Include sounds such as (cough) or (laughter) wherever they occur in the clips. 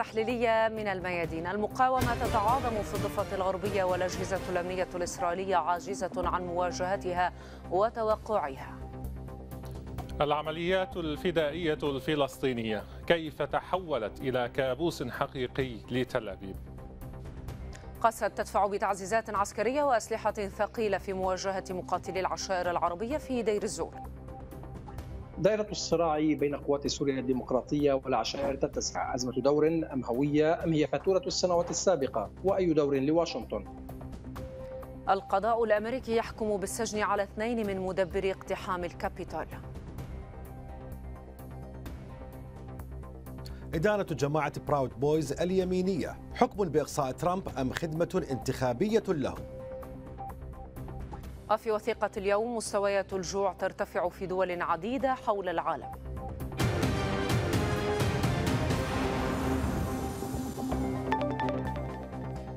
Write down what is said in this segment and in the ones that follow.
التحليلية من الميادين المقاومة تتعاظم في الضفة الغربية والأجهزة الأمنية الإسرائيلية عاجزة عن مواجهتها وتوقعها العمليات الفدائية الفلسطينية كيف تحولت إلى كابوس حقيقي لتل أبيب قسد تدفع بتعزيزات عسكرية وأسلحة ثقيلة في مواجهة مقاتلي العشائر العربية في دير الزور دائرة الصراع بين قوات سوريا الديمقراطية والعشائر تتسع أزمة دور أم هوية أم هي فاتورة السنوات السابقة وأي دور لواشنطن القضاء الأمريكي يحكم بالسجن على اثنين من مدبري اقتحام الكابيتال إدارة جماعة براود بويز اليمينية حكم بإقصاء ترامب أم خدمة انتخابية له وفي وثيقة اليوم مستويات الجوع ترتفع في دول عديدة حول العالم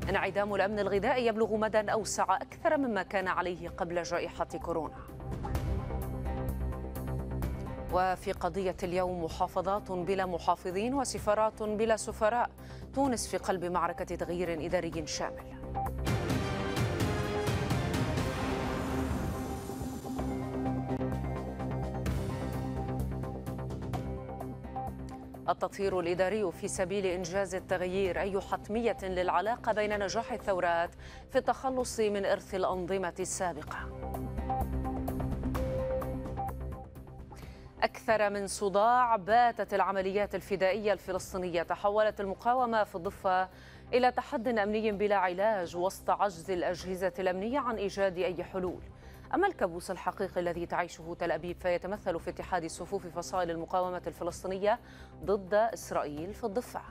انعدام الأمن الغذائي يبلغ مدى أوسع أكثر مما كان عليه قبل جائحة كورونا وفي قضية اليوم محافظات بلا محافظين وسفارات بلا سفراء تونس في قلب معركة تغيير إداري شامل التطهير الإداري في سبيل إنجاز التغيير أي حتمية للعلاقة بين نجاح الثورات في التخلص من إرث الأنظمة السابقة. أكثر من صداع باتت العمليات الفدائية الفلسطينية تحولت المقاومة في الضفة إلى تحد أمني بلا علاج وسط عجز الأجهزة الأمنية عن إيجاد أي حلول أما الكابوس الحقيقي الذي تعيشه تل أبيب فيتمثل في اتحاد صفوف فصائل المقاومة الفلسطينية ضد إسرائيل في الضفة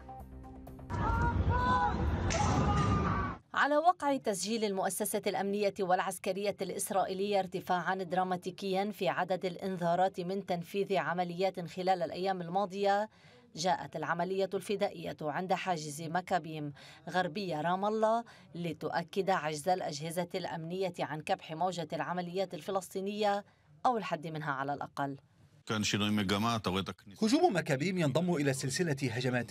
على وقع تسجيل المؤسسة الأمنية والعسكرية الإسرائيلية ارتفاعا دراماتيكيا في عدد الإنذارات من تنفيذ عمليات خلال الأيام الماضية جاءت العملية الفدائية عند حاجز مكابيم غربية رام الله لتؤكد عجز الأجهزة الأمنية عن كبح موجة العمليات الفلسطينية أو الحد منها على الأقل هجوم مكابيم ينضم إلى سلسلة هجمات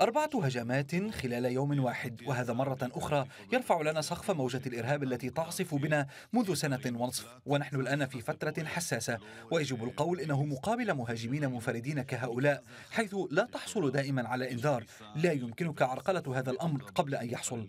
أربعة هجمات خلال يوم واحد وهذا مرة أخرى يرفع لنا سقف موجة الإرهاب التي تعصف بنا منذ سنة ونصف ونحن الآن في فترة حساسة ويجب القول إنه مقابل مهاجمين منفردين كهؤلاء حيث لا تحصل دائما على إنذار لا يمكنك عرقلة هذا الأمر قبل أن يحصل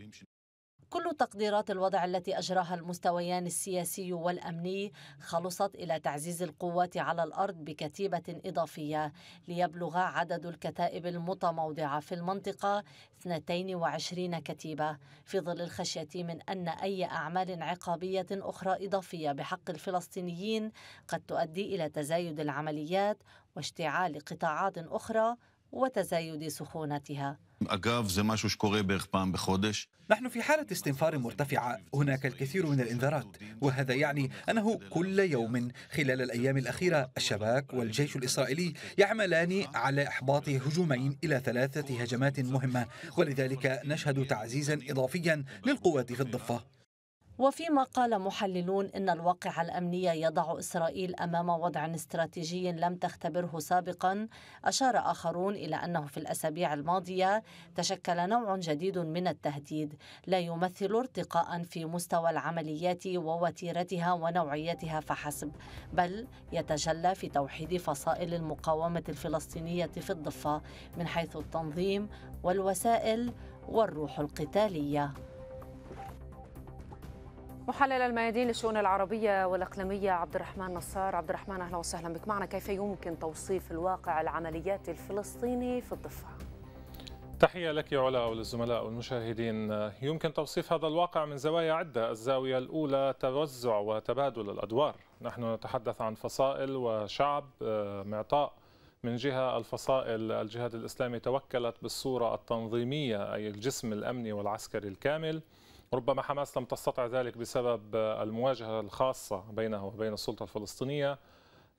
كل تقديرات الوضع التي أجراها المستويان السياسي والأمني خلصت إلى تعزيز القوات على الأرض بكتيبة إضافية ليبلغ عدد الكتائب المتموضعة في المنطقة 22 كتيبة في ظل الخشية من أن أي أعمال عقابية أخرى إضافية بحق الفلسطينيين قد تؤدي إلى تزايد العمليات واشتعال قطاعات أخرى وتزايد سخونتها نحن في حالة استنفار مرتفعة هناك الكثير من الإنذارات وهذا يعني أنه كل يوم خلال الأيام الأخيرة الشباك والجيش الإسرائيلي يعملان على إحباط هجومين إلى ثلاثة هجمات مهمة ولذلك نشهد تعزيزا إضافيا للقوات في الضفة وفيما قال محللون ان الواقع الامني يضع اسرائيل امام وضع استراتيجي لم تختبره سابقا اشار اخرون الى انه في الاسابيع الماضيه تشكل نوع جديد من التهديد لا يمثل ارتقاء في مستوى العمليات ووتيرتها ونوعيتها فحسب بل يتجلى في توحيد فصائل المقاومه الفلسطينيه في الضفه من حيث التنظيم والوسائل والروح القتاليه محلل الميادين للشؤون العربية والإقليمية عبد الرحمن نصار عبد الرحمن أهلا وسهلا بك معنا كيف يمكن توصيف الواقع العملياتي الفلسطيني في الضفة؟ تحية لك علاء وللزملاء والمشاهدين يمكن توصيف هذا الواقع من زوايا عدة الزاوية الأولى توزع وتبادل الأدوار نحن نتحدث عن فصائل وشعب آه، معطاء من جهة الفصائل الجهاد الإسلامي توكلت بالصورة التنظيمية أي الجسم الأمني والعسكري الكامل ربما حماس لم تستطع ذلك بسبب المواجهة الخاصة بينها وبين السلطة الفلسطينية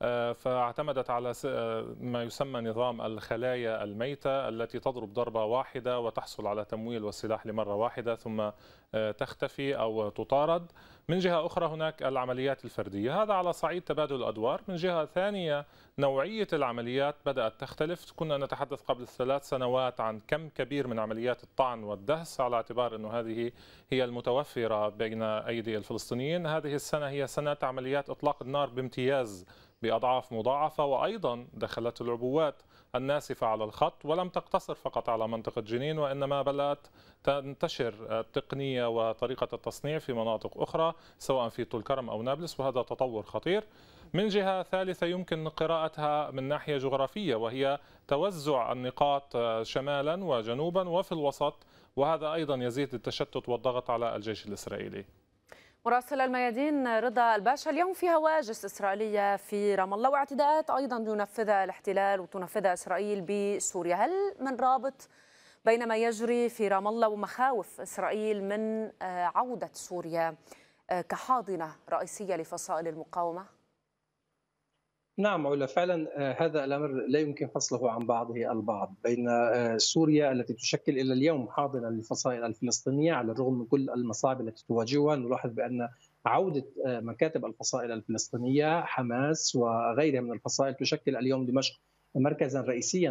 آه، فاعتمدت على آه، ما يسمى نظام الخلايا الميتة التي تضرب ضربة واحدة وتحصل على تمويل والسلاح لمرة واحدة ثم آه، تختفي أو تطارد من جهة أخرى هناك العمليات الفردية هذا على صعيد تبادل الأدوار من جهة ثانية نوعية العمليات بدأت تختلف كنا نتحدث قبل ثلاث سنوات عن كم كبير من عمليات الطعن والدهس على اعتبار أنه هذه هي المتوفرة بين أيدي الفلسطينيين هذه السنة هي سنة عمليات إطلاق النار بامتياز بأضعاف مضاعفة وأيضا دخلت العبوات الناسفة على الخط ولم تقتصر فقط على منطقة جنين وإنما بدأت تنتشر التقنية وطريقة التصنيع في مناطق أخرى سواء في طول كرم أو نابلس وهذا تطور خطير من جهة ثالثة يمكن قراءتها من ناحية جغرافية وهي توزع النقاط شمالا وجنوبا وفي الوسط وهذا أيضا يزيد التشتت والضغط على الجيش الإسرائيلي مراسل الميادين رضا الباشا اليوم في هواجس إسرائيلية في رام الله واعتداءات أيضا ينفذها الاحتلال وتنفذها إسرائيل بسوريا هل من رابط بين ما يجري في رام الله ومخاوف إسرائيل من آه، عودة سوريا آه، كحاضنة رئيسية لفصائل المقاومة نعم علا فعلا آه، هذا الامر لا يمكن فصله عن بعضه البعض بين آه، سوريا التي تشكل الى اليوم حاضنه للفصائل الفلسطينيه على الرغم من كل المصاعب التي تواجهها نلاحظ بان عودة آه، مكاتب الفصائل الفلسطينية حماس وغيرها من الفصائل تشكل اليوم دمشق مركزا رئيسيا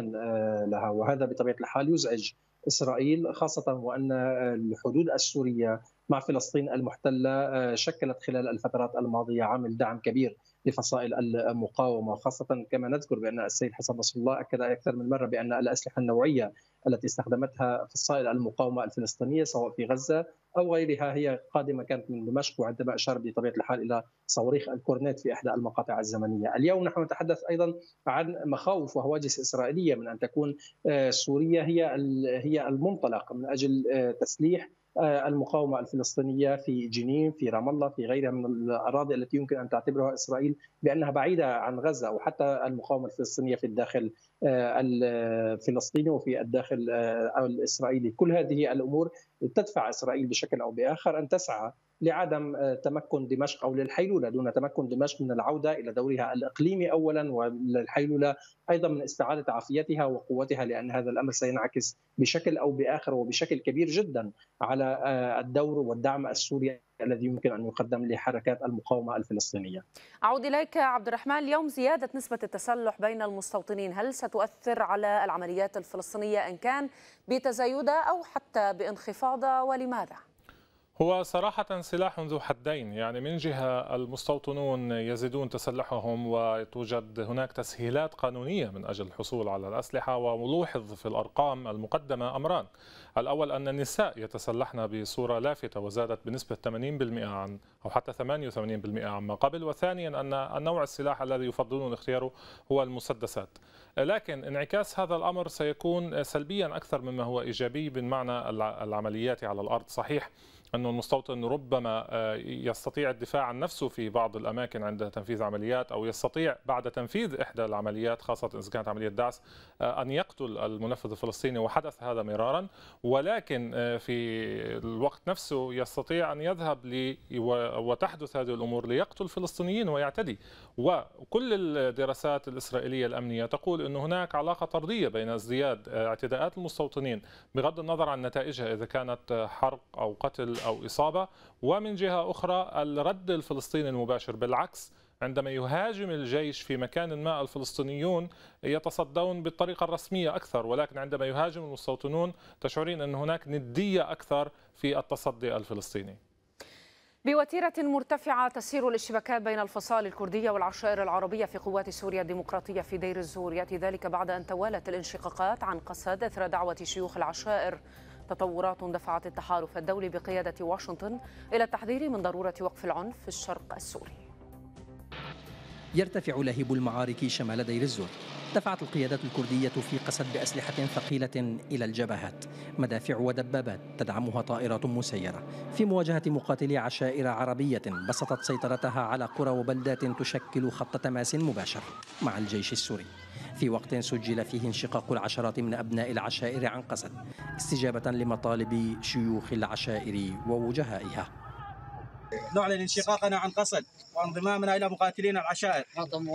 لها وهذا بطبيعة الحال يزعج إسرائيل خاصة وأن الحدود السورية مع فلسطين المحتلة شكلت خلال الفترات الماضية عامل دعم كبير لفصائل المقاومه خاصه كما نذكر بان السيد حسن نصر الله اكد اكثر من مره بان الاسلحه النوعيه التي استخدمتها فصائل المقاومه الفلسطينيه سواء في غزه او غيرها هي قادمه كانت من دمشق وعندما اشار بطبيعه الحال الى صواريخ الكورنيت في احدى المقاطع الزمنيه، اليوم نحن نتحدث ايضا عن مخاوف وهواجس اسرائيليه من ان تكون آه، سوريا هي هي المنطلق من اجل آه، تسليح آه، المقاومه الفلسطينيه في جنين في رام الله في غيرها من الاراضي التي يمكن ان تعتبرها اسرائيل بانها بعيده عن غزه أو حتى المقاومه الفلسطينيه في الداخل آه، الفلسطيني وفي الداخل آه، الاسرائيلي كل هذه الامور تدفع اسرائيل بشكل او باخر ان تسعى لعدم آه، تمكن دمشق او للحيلوله دون تمكن دمشق من العوده الى دورها الاقليمي اولا وللحيلوله ايضا من استعاده عافيتها وقوتها لان هذا الامر سينعكس بشكل او باخر وبشكل كبير جدا على آه، الدور والدعم السوري الذي يمكن ان يقدم لحركات المقاومه الفلسطينيه. اعود اليك عبد الرحمن، اليوم زياده نسبه التسلح بين المستوطنين، هل ستؤثر على العمليات الفلسطينيه ان كان بتزايدها او حتى بانخفاضها ولماذا؟ هو صراحة سلاح ذو حدين يعني من جهة المستوطنون يزيدون تسلحهم وتوجد هناك تسهيلات قانونية من أجل الحصول على الأسلحة وملوحظ في الأرقام المقدمة أمران الأول أن النساء يتسلحن بصورة لافتة وزادت بنسبة 80% عن أو حتى 88% عما قبل وثانيا أن نوع السلاح الذي يفضلون اختياره هو المسدسات لكن انعكاس هذا الأمر سيكون سلبيا أكثر مما هو إيجابي بالمعنى العمليات على الأرض صحيح انه المستوطن ربما آه، يستطيع الدفاع عن نفسه في بعض الأماكن عند تنفيذ عمليات أو يستطيع بعد تنفيذ إحدى العمليات خاصة إذا كانت عملية دعس آه، أن يقتل المنفذ الفلسطيني وحدث هذا مرارا ولكن آه، في الوقت نفسه يستطيع أن يذهب لي وتحدث هذه الأمور ليقتل فلسطينيين ويعتدي وكل الدراسات الإسرائيلية الأمنية تقول انه هناك علاقة طردية بين ازدياد اعتداءات المستوطنين بغض النظر عن نتائجها إذا كانت حرق أو قتل أو إصابة ومن جهة أخرى الرد الفلسطيني المباشر بالعكس عندما يهاجم الجيش في مكان ما الفلسطينيون يتصدون بالطريقة الرسمية أكثر ولكن عندما يهاجم المستوطنون تشعرين أن هناك ندية أكثر في التصدي الفلسطيني بوتيرة مرتفعة تسير الاشتباكات بين الفصائل الكردية والعشائر العربية في قوات سوريا الديمقراطية في دير الزور يأتي ذلك بعد أن توالت الانشقاقات عن قسد إثر دعوة شيوخ العشائر تطورات دفعت التحالف الدولي بقيادة واشنطن إلى التحذير من ضرورة وقف العنف في الشرق السوري يرتفع لهيب المعارك شمال دير الزور دفعت القيادات الكردية في قصد بأسلحة ثقيلة إلى الجبهات مدافع ودبابات تدعمها طائرات مسيرة في مواجهة مقاتلي عشائر عربية بسطت سيطرتها على قرى وبلدات تشكل خط تماس مباشر مع الجيش السوري في وقت سجل فيه انشقاق العشرات من أبناء العشائر عن قصد استجابة لمطالب شيوخ العشائر ووجهائها نعلن انشقاقنا عن قصد وانضمامنا إلى مقاتلين العشائر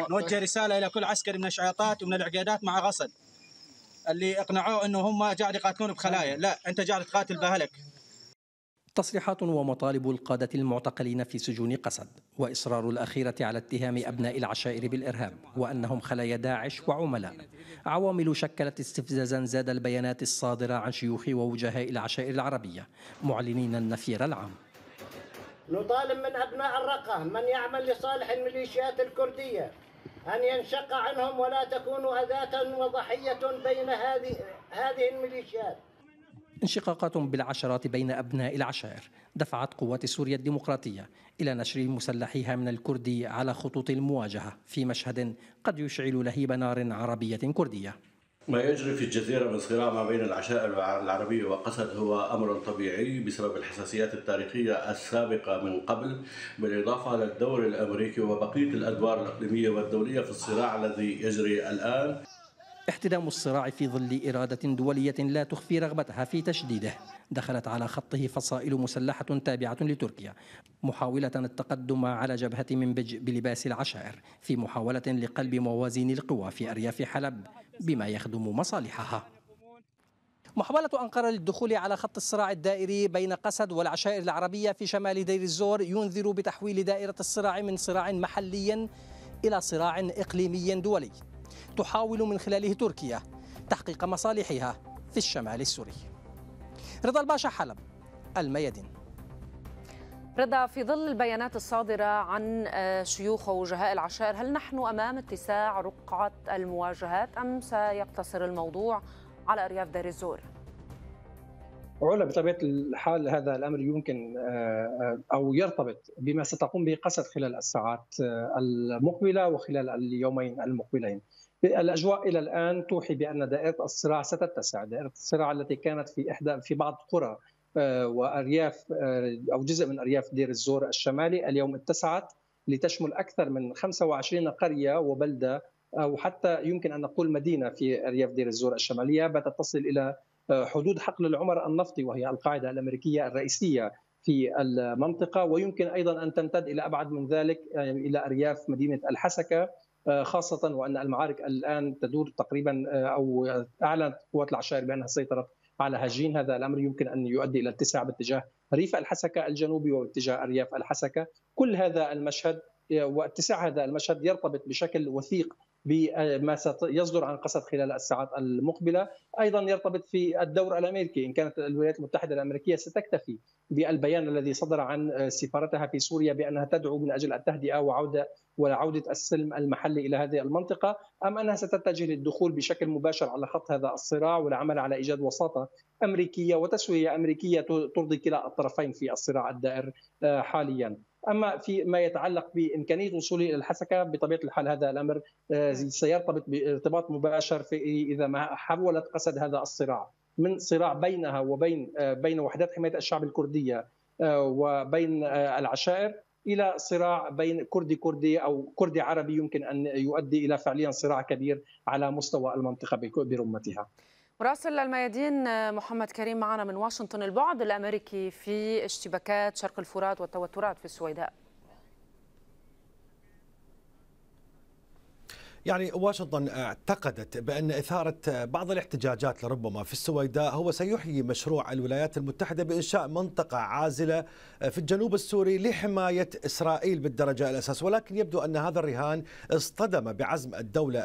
نوجه رسالة إلى كل عسكري من الشعيطات ومن العقادات مع قصد اللي اقنعوه انه هم قاعد يقاتلون بخلايا لا انت قاعد تقاتل باهلك تصريحات ومطالب القادة المعتقلين في سجون قسد وإصرار الأخيرة على اتهام أبناء العشائر بالإرهاب وأنهم خلايا داعش وعملاء عوامل شكلت استفزازا زاد البيانات الصادرة عن شيوخ ووجهاء العشائر العربية معلنين النفير العام نطالب من أبناء الرقة من يعمل لصالح الميليشيات الكردية أن ينشق عنهم ولا تكون أذاة وضحية بين هذه هذه الميليشيات انشقاقات بالعشرات بين أبناء العشائر دفعت قوات سوريا الديمقراطية إلى نشر مسلحيها من الكردي على خطوط المواجهة في مشهد قد يشعل لهيب نار عربية كردية ما يجري في الجزيرة من صراع ما بين العشائر العربية وقسد هو أمر طبيعي بسبب الحساسيات التاريخية السابقة من قبل بالإضافة للدور الأمريكي وبقية الأدوار الإقليمية والدولية في الصراع الذي يجري الآن احتدام الصراع في ظل إرادة دولية لا تخفي رغبتها في تشديده دخلت على خطه فصائل مسلحة تابعة لتركيا محاولة التقدم على جبهة منبج بلباس العشائر في محاولة لقلب موازين القوى في أرياف حلب بما يخدم مصالحها محاولة أنقرة للدخول على خط الصراع الدائري بين قسد والعشائر العربية في شمال دير الزور ينذر بتحويل دائرة الصراع من صراع محلي إلى صراع إقليمي دولي تحاول من خلاله تركيا تحقيق مصالحها في الشمال السوري رضا الباشا حلب الميادين رضا في ظل البيانات الصادرة عن آه، شيوخ ووجهاء العشائر هل نحن أمام اتساع رقعة المواجهات أم سيقتصر الموضوع على أرياف دير الزور؟ علا بطبيعة الحال هذا الأمر يمكن آه، أو يرتبط بما ستقوم به قسد خلال الساعات آه، المقبلة وخلال اليومين المقبلين الأجواء إلى الآن توحي بأن دائرة الصراع ستتسع دائرة الصراع التي كانت في إحدى في بعض قرى آه، وأرياف آه، أو جزء من أرياف دير الزور الشمالي اليوم اتسعت لتشمل أكثر من 25 قرية وبلدة أو حتى يمكن أن نقول مدينة في أرياف دير الزور الشمالية باتت تصل إلى آه، حدود حقل العمر النفطي وهي القاعدة الأمريكية الرئيسية في المنطقة ويمكن أيضا أن تمتد إلى أبعد من ذلك إلى أرياف مدينة الحسكة آه، خاصة وأن المعارك الآن تدور تقريبا آه، أو أعلنت قوات العشائر بأنها سيطرت على هجين هذا الأمر يمكن أن يؤدي إلى اتساع باتجاه ريف الحسكة الجنوبي واتجاه أرياف الحسكة كل هذا المشهد آه، واتساع هذا المشهد يرتبط بشكل وثيق بما سيصدر عن قسد خلال الساعات المقبله، ايضا يرتبط في الدور الامريكي ان كانت الولايات المتحده الامريكيه ستكتفي بالبيان الذي صدر عن سفارتها في سوريا بانها تدعو من اجل التهدئه وعوده وعوده السلم المحلي الى هذه المنطقه، ام انها ستتجه للدخول بشكل مباشر على خط هذا الصراع والعمل على ايجاد وساطه امريكيه وتسويه امريكيه ترضي كلا الطرفين في الصراع الدائر آه، حاليا. اما في ما يتعلق بامكانيه وصولي الى الحسكه بطبيعه الحال هذا الامر آه، نعم. سيرتبط بارتباط مباشر في اذا ما حولت قسد هذا الصراع من صراع بينها وبين آه، بين وحدات حمايه الشعب الكرديه آه، وبين العشائر الى صراع بين كردي كردي او كردي عربي يمكن ان يؤدي الى فعليا صراع كبير على مستوى المنطقه برمتها. مراسل الميادين محمد كريم معنا من واشنطن البعد الامريكي في اشتباكات شرق الفرات والتوترات في السويداء يعني واشنطن اعتقدت بأن إثارة بعض الاحتجاجات لربما في السويداء هو سيحيي مشروع الولايات المتحدة بإنشاء منطقة عازلة في الجنوب السوري لحماية إسرائيل بالدرجة الأساس ولكن يبدو أن هذا الرهان اصطدم بعزم الدولة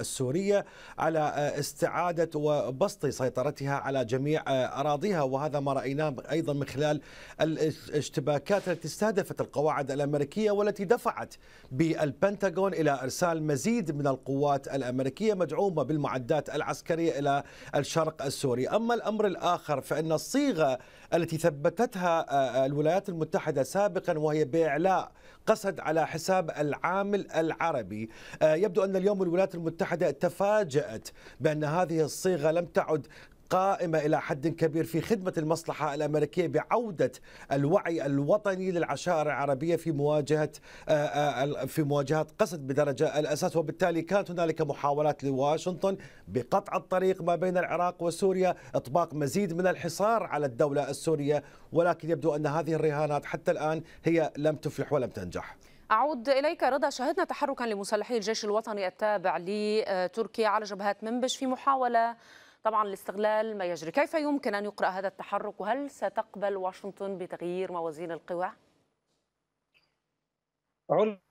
السورية على استعادة وبسط سيطرتها على جميع أراضيها وهذا ما رأيناه أيضا من خلال الاشتباكات التي استهدفت القواعد الأمريكية والتي دفعت بالبنتاغون إلى إرسال مزيد من القوات الأمريكية مدعومة بالمعدات العسكرية إلى الشرق السوري أما الأمر الآخر فإن الصيغة التي ثبتتها آه، آه، الولايات المتحدة سابقا وهي بإعلاء قصد على حساب العامل العربي آه، يبدو أن اليوم الولايات المتحدة تفاجأت بأن هذه الصيغة لم تعد قائمة إلى حد كبير في خدمة المصلحة الأمريكية بعودة الوعي الوطني للعشائر العربية في مواجهة آه، آه، في مواجهة قصد بدرجة الأساس وبالتالي كانت هنالك محاولات لواشنطن بقطع الطريق ما بين العراق وسوريا إطباق مزيد من الحصار على الدولة السورية ولكن يبدو أن هذه الرهانات حتى الآن هي لم تفلح ولم تنجح أعود إليك رضا شهدنا تحركا لمسلحي الجيش الوطني التابع لتركيا على جبهات منبش في محاولة طبعا لاستغلال ما يجري كيف يمكن أن يقرأ هذا التحرك وهل ستقبل واشنطن بتغيير موازين القوى؟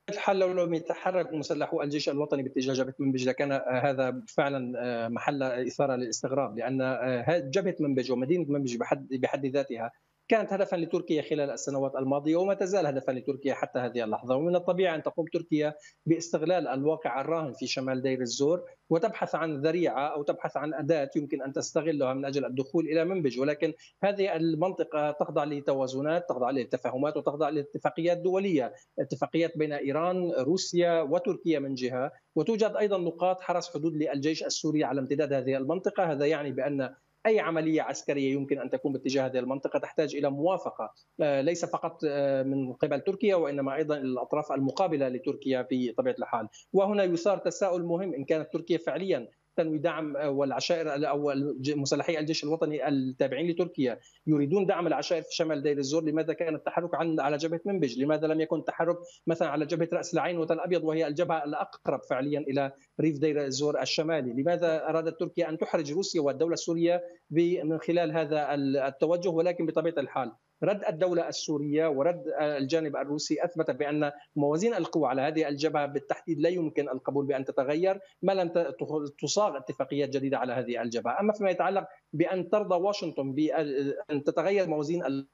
الحل لو لم يتحرك مسلحو الجيش الوطني باتجاه جبهه منبج لكان آه، هذا فعلا آه، محل اثاره للاستغراب لان آه، جبهه منبج ومدينه منبج بحد بحد ذاتها كانت هدفا لتركيا خلال السنوات الماضيه وما تزال هدفا لتركيا حتى هذه اللحظه ومن الطبيعي ان تقوم تركيا باستغلال الواقع الراهن في شمال دير الزور وتبحث عن ذريعه او تبحث عن اداه يمكن ان تستغلها من اجل الدخول الى منبج ولكن هذه المنطقه تخضع لتوازنات تخضع لتفاهمات وتخضع لاتفاقيات دوليه اتفاقيات بين ايران روسيا وتركيا من جهه وتوجد ايضا نقاط حرس حدود للجيش السوري على امتداد هذه المنطقه هذا يعني بان اي عمليه عسكريه يمكن ان تكون باتجاه هذه المنطقه تحتاج الى موافقه آه، ليس فقط آه، من قبل تركيا وانما ايضا الاطراف المقابله لتركيا بطبيعه الحال وهنا يثار تساؤل مهم ان كانت تركيا فعليا تنوي دعم آه، والعشائر او مسلحي الجيش الوطني التابعين لتركيا يريدون دعم العشائر في شمال دير الزور لماذا كان التحرك عن على جبهه منبج لماذا لم يكن التحرك مثلا على جبهه راس العين وتل ابيض وهي الجبهه الاقرب فعليا الى ريف دير الزور الشمالي لماذا ارادت تركيا ان تحرج روسيا والدوله السوريه من خلال هذا التوجه ولكن بطبيعه الحال رد الدولة السورية ورد الجانب الروسي أثبت بأن موازين القوى على هذه الجبهة بالتحديد لا يمكن القبول بأن تتغير ما لم تصاغ اتفاقيات جديدة على هذه الجبهة أما فيما يتعلق بأن ترضى واشنطن بأن تتغير موازين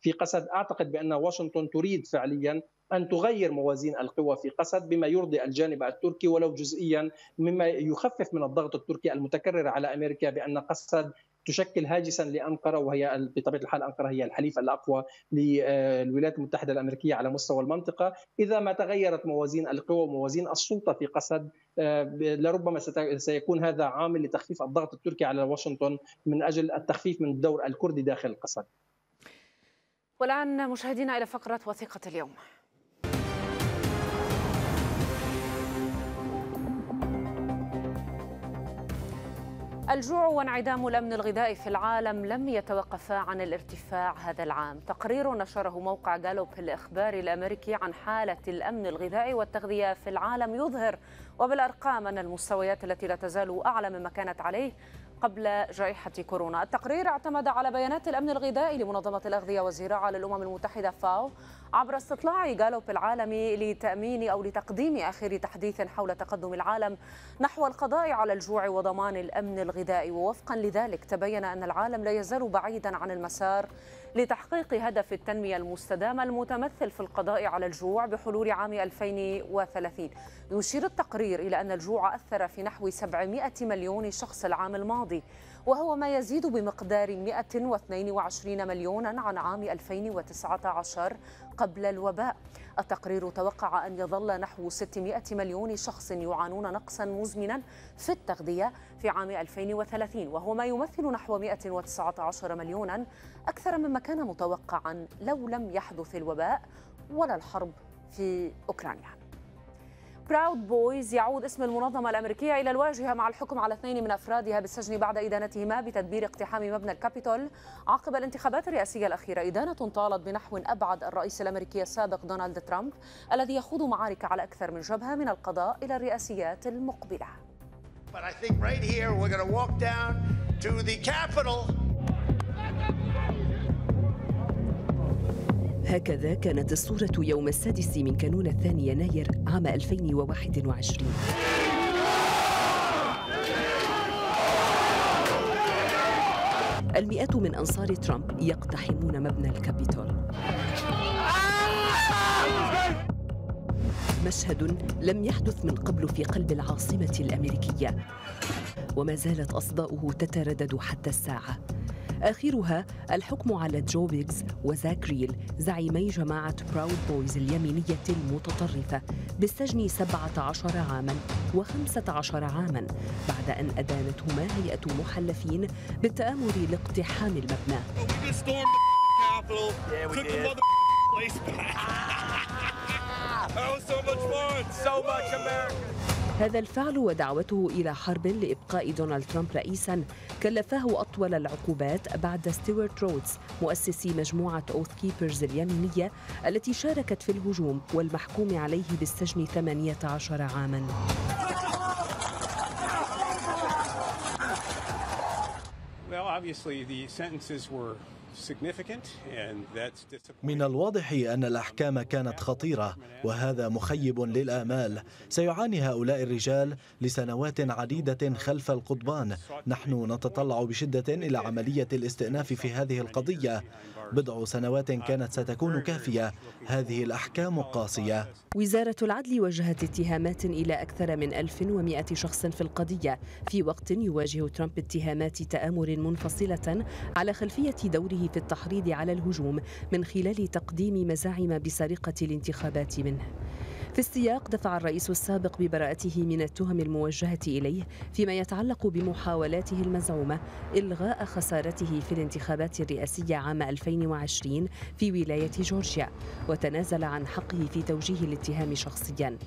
في قسد أعتقد بأن واشنطن تريد فعليا أن تغير موازين القوى في قسد بما يرضي الجانب التركي ولو جزئيا مما يخفف من الضغط التركي المتكرر على أمريكا بأن قسد تشكل هاجسا لانقره وهي بطبيعه الحال انقره هي الحليف الاقوى للولايات آه، المتحده الامريكيه على مستوى المنطقه، اذا ما تغيرت موازين القوى وموازين السلطه في قسد آه، لربما سيكون هذا عامل لتخفيف الضغط التركي على واشنطن من اجل التخفيف من الدور الكردي داخل قسد. والان مشاهدينا الى فقره وثيقه اليوم. الجوع وانعدام الامن الغذائي في العالم لم يتوقفا عن الارتفاع هذا العام، تقرير نشره موقع جالوب الاخباري الامريكي عن حاله الامن الغذائي والتغذيه في العالم يظهر وبالارقام ان المستويات التي لا تزال اعلى مما كانت عليه قبل جائحة كورونا التقرير اعتمد على بيانات الأمن الغذائي لمنظمة الأغذية والزراعة للأمم المتحدة فاو عبر استطلاع جالوب العالمي لتأمين أو لتقديم آخر تحديث حول تقدم العالم نحو القضاء على الجوع وضمان الأمن الغذائي ووفقا لذلك تبين أن العالم لا يزال بعيدا عن المسار لتحقيق هدف التنمية المستدامة المتمثل في القضاء على الجوع بحلول عام 2030 يشير التقرير إلى أن الجوع أثر في نحو 700 مليون شخص العام الماضي وهو ما يزيد بمقدار 122 مليونا عن عام 2019 قبل الوباء التقرير توقع أن يظل نحو 600 مليون شخص يعانون نقصا مزمنا في التغذية في عام 2030 وهو ما يمثل نحو 119 مليونا أكثر مما كان متوقعا لو لم يحدث الوباء ولا الحرب في أوكرانيا براود بويز يعود اسم المنظمة الأمريكية إلى الواجهة مع الحكم على اثنين من أفرادها بالسجن بعد إدانتهما بتدبير اقتحام مبنى الكابيتول عقب الانتخابات الرئاسية الأخيرة إدانة طالت بنحو أبعد الرئيس الأمريكي السابق دونالد ترامب الذي يخوض معارك على أكثر من جبهة من القضاء إلى الرئاسيات المقبلة But I think right here we're going to walk down to the Capitol هكذا كانت الصورة يوم السادس من كانون الثاني يناير عام 2021 المئات من أنصار ترامب يقتحمون مبنى الكابيتول مشهد لم يحدث من قبل في قلب العاصمة الأمريكية وما زالت أصداؤه تتردد حتى الساعة آخرها الحكم على جو بيجز وزاك ريل زعيمي جماعة براود بويز اليمينية المتطرفة بالسجن 17 عاما و15 عاما بعد أن أدانتهما هيئة محلفين بالتآمر لاقتحام المبنى (laughs) That was so much fun. So much America. هذا الفعل ودعوته إلى حرب لإبقاء دونالد ترامب رئيسا كلفاه أطول العقوبات بعد ستيوارت رودز مؤسسي مجموعة أوث كيبرز اليمينية التي شاركت في الهجوم والمحكوم عليه بالسجن 18 عاما Well, obviously, the sentences were من الواضح أن الأحكام كانت خطيرة وهذا مخيب للآمال سيعاني هؤلاء الرجال لسنوات عديدة خلف القضبان نحن نتطلع بشدة إلى عملية الاستئناف في هذه القضية بضع سنوات كانت ستكون كافية هذه الأحكام قاسية وزارة العدل وجهت اتهامات إلى أكثر من 1100 شخص في القضية في وقت يواجه ترامب اتهامات تآمر منفصلة على خلفية دوره عليه في التحريض على الهجوم من خلال تقديم مزاعم بسرقة الانتخابات منه في السياق دفع الرئيس السابق ببراءته من التهم الموجهة إليه فيما يتعلق بمحاولاته المزعومة إلغاء خسارته في الانتخابات الرئاسية عام 2020 في ولاية جورجيا وتنازل عن حقه في توجيه الاتهام شخصيا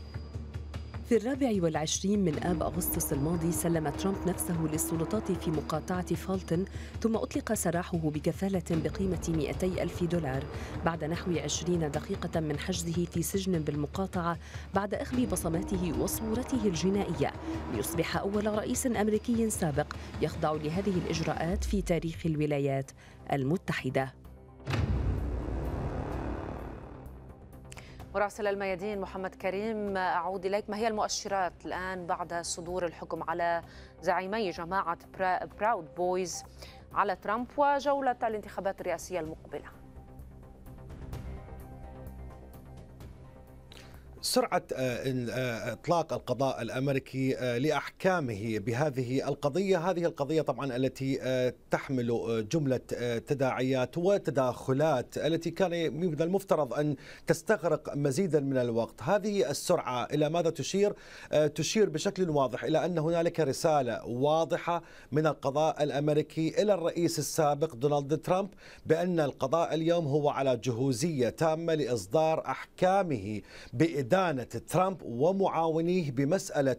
في الرابع والعشرين من آب أغسطس الماضي سلم ترامب نفسه للسلطات في مقاطعة فالتن ثم أطلق سراحه بكفالة بقيمة 200 ألف دولار بعد نحو 20 دقيقة من حجزه في سجن بالمقاطعة بعد أخذ بصماته وصورته الجنائية ليصبح أول رئيس أمريكي سابق يخضع لهذه الإجراءات في تاريخ الولايات المتحدة مراسل الميادين محمد كريم أعود إليك ما هي المؤشرات الآن بعد صدور الحكم على زعيمي جماعة براود بويز على ترامب وجولة الانتخابات الرئاسية المقبلة سرعة آه، آه، إطلاق القضاء الأمريكي آه، لأحكامه بهذه القضية هذه القضية طبعا التي تحمل جملة تداعيات وتداخلات التي كان من المفترض أن تستغرق مزيدا من الوقت هذه السرعة إلى ماذا تشير؟ تشير بشكل واضح إلى أن هنالك رسالة واضحة من القضاء الأمريكي إلى الرئيس السابق دونالد ترامب بأن القضاء اليوم هو على جهوزية تامة لإصدار أحكامه بإدارة إدانة ترامب ومعاونيه بمسألة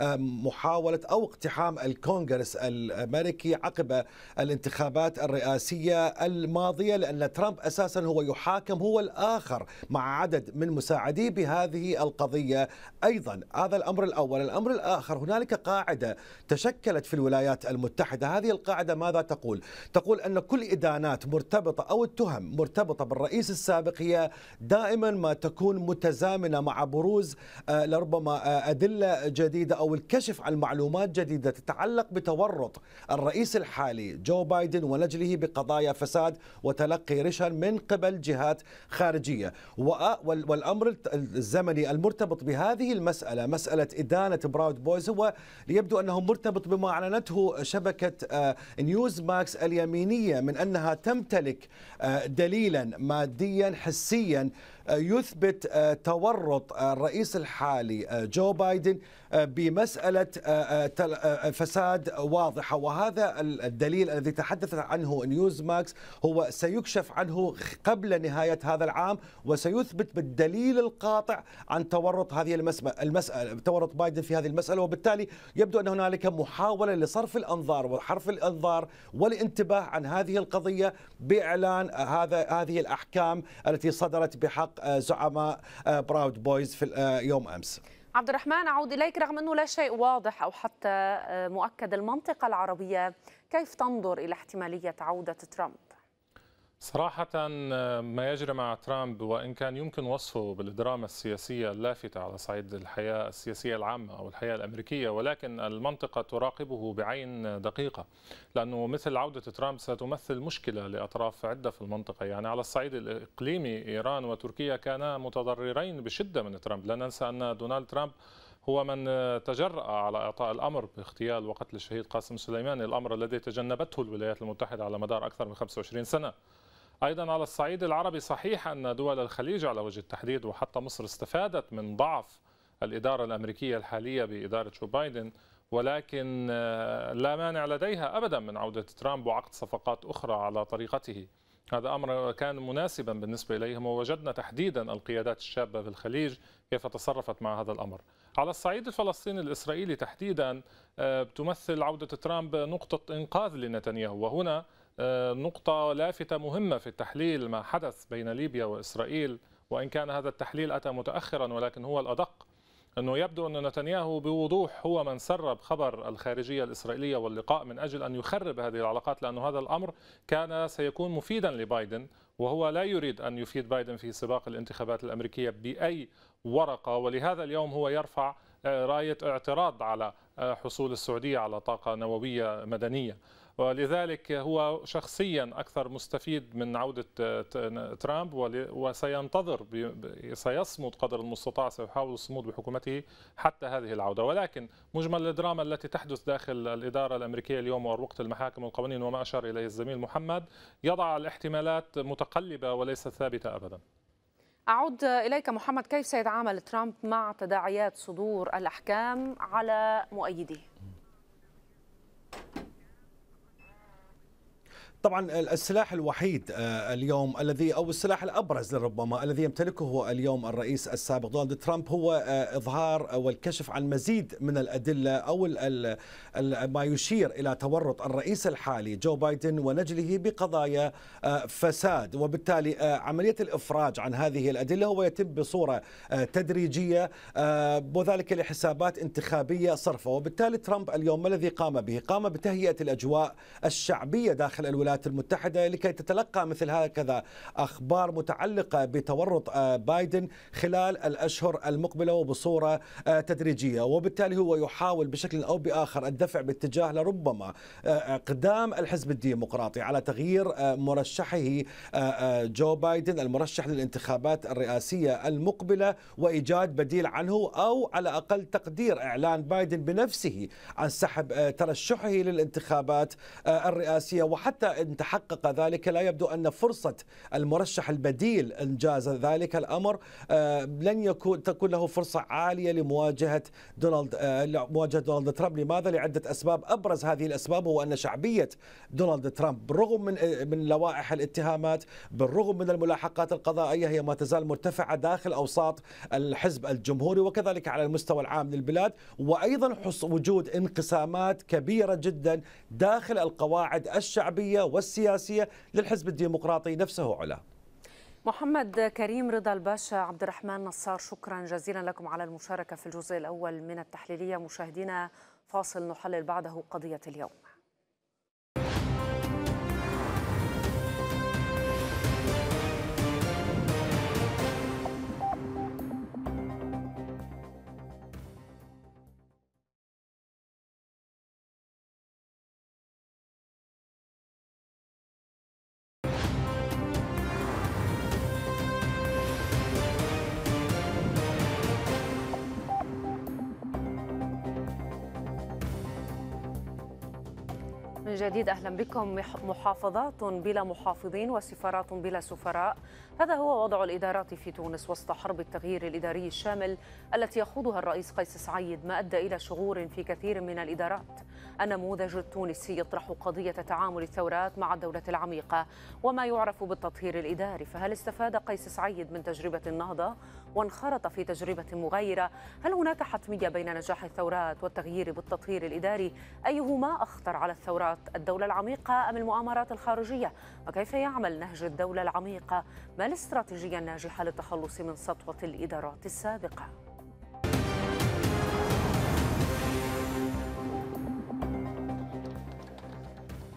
آه، محاولة أو اقتحام الكونغرس الأمريكي عقب الانتخابات الرئاسية الماضية لأن ترامب أساسا هو يحاكم هو الآخر مع عدد من مساعديه بهذه القضية أيضا هذا الأمر الأول الأمر الآخر هنالك قاعدة تشكلت في الولايات المتحدة هذه القاعدة ماذا تقول؟ تقول أن كل إدانات مرتبطة أو التهم مرتبطة بالرئيس السابق هي دائما ما تكون متزامنة مع بروز آه، لربما آه، أدلة جديدة أو الكشف عن معلومات جديدة تتعلق بتورط الرئيس الحالي جو بايدن ونجله بقضايا فساد وتلقي رشا من قبل جهات خارجية آه، والأمر الزمني المرتبط بهذه المسألة مسألة إدانة براود بويز هو يبدو أنه مرتبط بما أعلنته شبكة نيوز ماكس اليمينية من أنها تمتلك دليلا ماديا حسيا آه، يثبت آه، تورط آه، الرئيس الحالي جو بايدن بمسألة فساد واضحة وهذا الدليل الذي تحدث عنه نيوز ماكس هو سيكشف عنه قبل نهاية هذا العام وسيثبت بالدليل القاطع عن تورط هذه المسألة تورط بايدن في هذه المسألة وبالتالي يبدو أن هنالك محاولة لصرف الأنظار وحرف الأنظار والانتباه عن هذه القضية بإعلان هذا هذه الأحكام التي صدرت بحق آه، زعماء براود آه، بويز في آه، يوم امس عبد الرحمن اعود اليك رغم انه لا شيء واضح او حتى مؤكد المنطقه العربيه كيف تنظر الى احتماليه عوده ترامب صراحة ما يجري مع ترامب وإن كان يمكن وصفه بالدراما السياسية اللافتة على صعيد الحياة السياسية العامة أو الحياة الأمريكية ولكن المنطقة تراقبه بعين دقيقة لأنه مثل عودة ترامب ستمثل مشكلة لأطراف عدة في المنطقة يعني على الصعيد الإقليمي إيران وتركيا كانا متضررين بشدة من ترامب لا ننسى أن دونالد ترامب هو من تجرأ على إعطاء الأمر باغتيال وقتل الشهيد قاسم سليماني الأمر الذي تجنبته الولايات المتحدة على مدار أكثر من 25 سنة أيضا على الصعيد العربي صحيح أن دول الخليج على وجه التحديد وحتى مصر استفادت من ضعف الإدارة الأمريكية الحالية بإدارة جو بايدن ولكن آه، لا مانع لديها أبدا من عودة ترامب وعقد صفقات أخرى على طريقته هذا أمر كان مناسبا بالنسبة إليهم ووجدنا تحديدا القيادات الشابة في الخليج كيف تصرفت مع هذا الأمر على الصعيد الفلسطيني الإسرائيلي تحديدا آه، تمثل عودة ترامب نقطة إنقاذ لنتنياهو وهنا آه، نقطة لافتة مهمة في التحليل ما حدث بين ليبيا وإسرائيل وإن كان هذا التحليل أتى متأخرا ولكن هو الأدق أنه يبدو أن نتنياهو بوضوح هو من سرب خبر الخارجية الإسرائيلية واللقاء من أجل أن يخرب هذه العلاقات لأن هذا الأمر كان سيكون مفيدا لبايدن وهو لا يريد أن يفيد بايدن في سباق الانتخابات الأمريكية بأي ورقة ولهذا اليوم هو يرفع آه، راية اعتراض على آه، حصول السعودية على طاقة نووية مدنية ولذلك هو شخصيا أكثر مستفيد من عودة آه، ترامب وسينتظر سيصمد قدر المستطاع سيحاول الصمود بحكومته حتى هذه العودة ولكن مجمل الدراما التي تحدث داخل الإدارة الأمريكية اليوم ووقت المحاكم والقوانين وما أشار إليه الزميل محمد يضع الاحتمالات متقلبة وليست ثابتة أبدا أعود إليك محمد كيف سيتعامل ترامب مع تداعيات صدور الأحكام على مؤيديه؟ طبعا السلاح الوحيد آه، اليوم الذي او السلاح الابرز لربما الذي يمتلكه هو اليوم الرئيس السابق دونالد ترامب هو آه، اظهار والكشف عن مزيد من الادله او ما يشير إلى تورط الرئيس الحالي جو بايدن ونجله بقضايا آه، فساد وبالتالي آه، عملية الإفراج عن هذه الأدلة هو يتم بصورة آه، تدريجية وذلك لحسابات انتخابية صرفة وبالتالي ترامب اليوم ما الذي قام به؟ قام بتهيئة الأجواء الشعبية داخل الولايات المتحدة لكي تتلقى مثل هكذا أخبار متعلقة بتورط بايدن خلال الأشهر المقبلة وبصورة تدريجية وبالتالي هو يحاول بشكل أو بآخر الدفع باتجاه لربما اقدام آه، آه، الحزب الديمقراطي على تغيير آه، مرشحه جو بايدن المرشح للانتخابات الرئاسيه المقبله وايجاد بديل عنه او على اقل تقدير اعلان بايدن بنفسه عن سحب ترشحه للانتخابات الرئاسيه وحتى ان تحقق ذلك لا يبدو ان فرصه المرشح البديل انجاز ذلك الامر لن يكون تكون له فرصه عاليه لمواجهه دونالد مواجهه دونالد ترامب لماذا؟ عدة أسباب أبرز هذه الأسباب هو أن شعبية دونالد ترامب بالرغم من من لوائح الاتهامات بالرغم من الملاحقات القضائية هي ما تزال مرتفعة داخل أوساط الحزب الجمهوري وكذلك على المستوى العام للبلاد وأيضا وجود انقسامات كبيرة جدا داخل القواعد الشعبية والسياسية للحزب الديمقراطي نفسه علا محمد كريم رضا الباشا عبد الرحمن نصار شكرا جزيلا لكم على المشاركة في الجزء الأول من التحليلية مشاهدينا فاصل نحلل بعده قضية اليوم من جديد اهلا بكم محافظات بلا محافظين وسفارات بلا سفراء هذا هو وضع الادارات في تونس وسط حرب التغيير الاداري الشامل التي يخوضها الرئيس قيس سعيد ما ادى الى شعور في كثير من الادارات النموذج التونسي يطرح قضيه تعامل الثورات مع الدوله العميقه وما يعرف بالتطهير الاداري فهل استفاد قيس سعيد من تجربه النهضه وانخرط في تجربة مغايرة هل هناك حتمية بين نجاح الثورات والتغيير بالتطهير الإداري أيهما أخطر على الثورات الدولة العميقة أم المؤامرات الخارجية وكيف يعمل نهج الدولة العميقة ما الاستراتيجية الناجحة للتخلص من سطوة الإدارات السابقة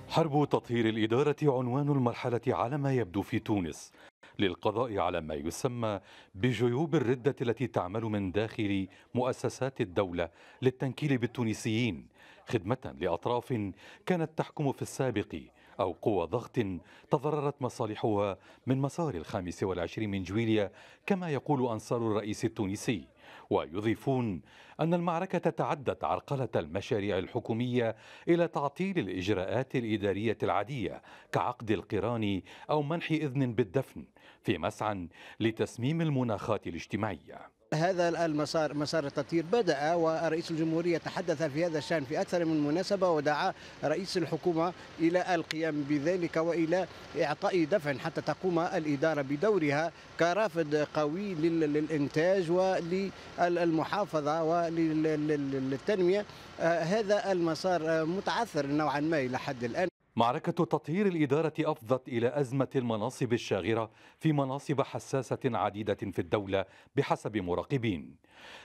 حرب تطهير الإدارة عنوان المرحلة على ما يبدو في تونس للقضاء على ما يسمى بجيوب الردة التي تعمل من داخل مؤسسات الدولة للتنكيل بالتونسيين خدمة لأطراف كانت تحكم في السابق أو قوى ضغط تضررت مصالحها من مسار الخامس والعشرين من جويليا كما يقول أنصار الرئيس التونسي ويضيفون أن المعركة تعدت عرقلة المشاريع الحكومية إلى تعطيل الإجراءات الإدارية العادية كعقد القران أو منح إذن بالدفن في مسعى لتسميم المناخات الاجتماعية هذا المسار مسار التطهير بدأ ورئيس الجمهورية تحدث في هذا الشأن في أكثر من مناسبة ودعا رئيس الحكومة إلى القيام بذلك وإلى إعطاء دفع حتى تقوم الإدارة بدورها كرافد قوي للإنتاج وللمحافظة وللتنمية آه، هذا المسار آه، متعثر نوعا ما إلى حد الآن معركة تطهير الإدارة أفضت إلى أزمة المناصب الشاغرة في مناصب حساسة عديدة في الدولة بحسب مراقبين